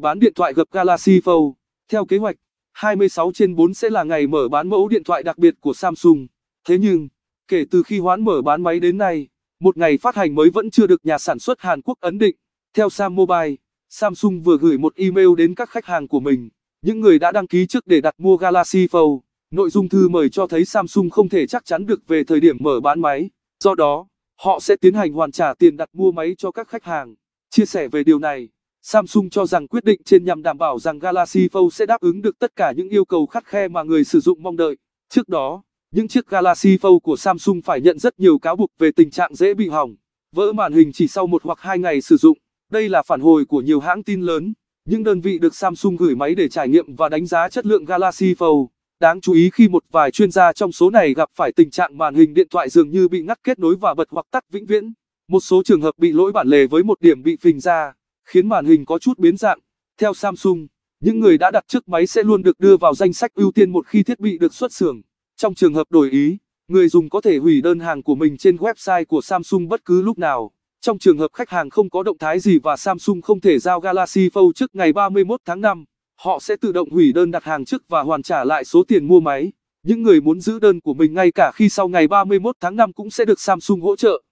bán điện thoại gập Galaxy Fold. Theo kế hoạch, 26 trên 4 sẽ là ngày mở bán mẫu điện thoại đặc biệt của Samsung. Thế nhưng, kể từ khi hoãn mở bán máy đến nay, một ngày phát hành mới vẫn chưa được nhà sản xuất Hàn Quốc ấn định. Theo Sam Mobile, Samsung vừa gửi một email đến các khách hàng của mình, những người đã đăng ký trước để đặt mua Galaxy Fold. Nội dung thư mời cho thấy Samsung không thể chắc chắn được về thời điểm mở bán máy, do đó, họ sẽ tiến hành hoàn trả tiền đặt mua máy cho các khách hàng. Chia sẻ về điều này Samsung cho rằng quyết định trên nhằm đảm bảo rằng Galaxy Fold sẽ đáp ứng được tất cả những yêu cầu khắt khe mà người sử dụng mong đợi. Trước đó, những chiếc Galaxy Fold của Samsung phải nhận rất nhiều cáo buộc về tình trạng dễ bị hỏng, vỡ màn hình chỉ sau một hoặc hai ngày sử dụng. Đây là phản hồi của nhiều hãng tin lớn, những đơn vị được Samsung gửi máy để trải nghiệm và đánh giá chất lượng Galaxy Fold. Đáng chú ý khi một vài chuyên gia trong số này gặp phải tình trạng màn hình điện thoại dường như bị ngắt kết nối và bật hoặc tắt vĩnh viễn. Một số trường hợp bị lỗi bản lề với một điểm bị phình ra khiến màn hình có chút biến dạng. Theo Samsung, những người đã đặt trước máy sẽ luôn được đưa vào danh sách ưu tiên một khi thiết bị được xuất xưởng. Trong trường hợp đổi ý, người dùng có thể hủy đơn hàng của mình trên website của Samsung bất cứ lúc nào. Trong trường hợp khách hàng không có động thái gì và Samsung không thể giao Galaxy Fold trước ngày 31 tháng 5, họ sẽ tự động hủy đơn đặt hàng trước và hoàn trả lại số tiền mua máy. Những người muốn giữ đơn của mình ngay cả khi sau ngày 31 tháng 5 cũng sẽ được Samsung hỗ trợ.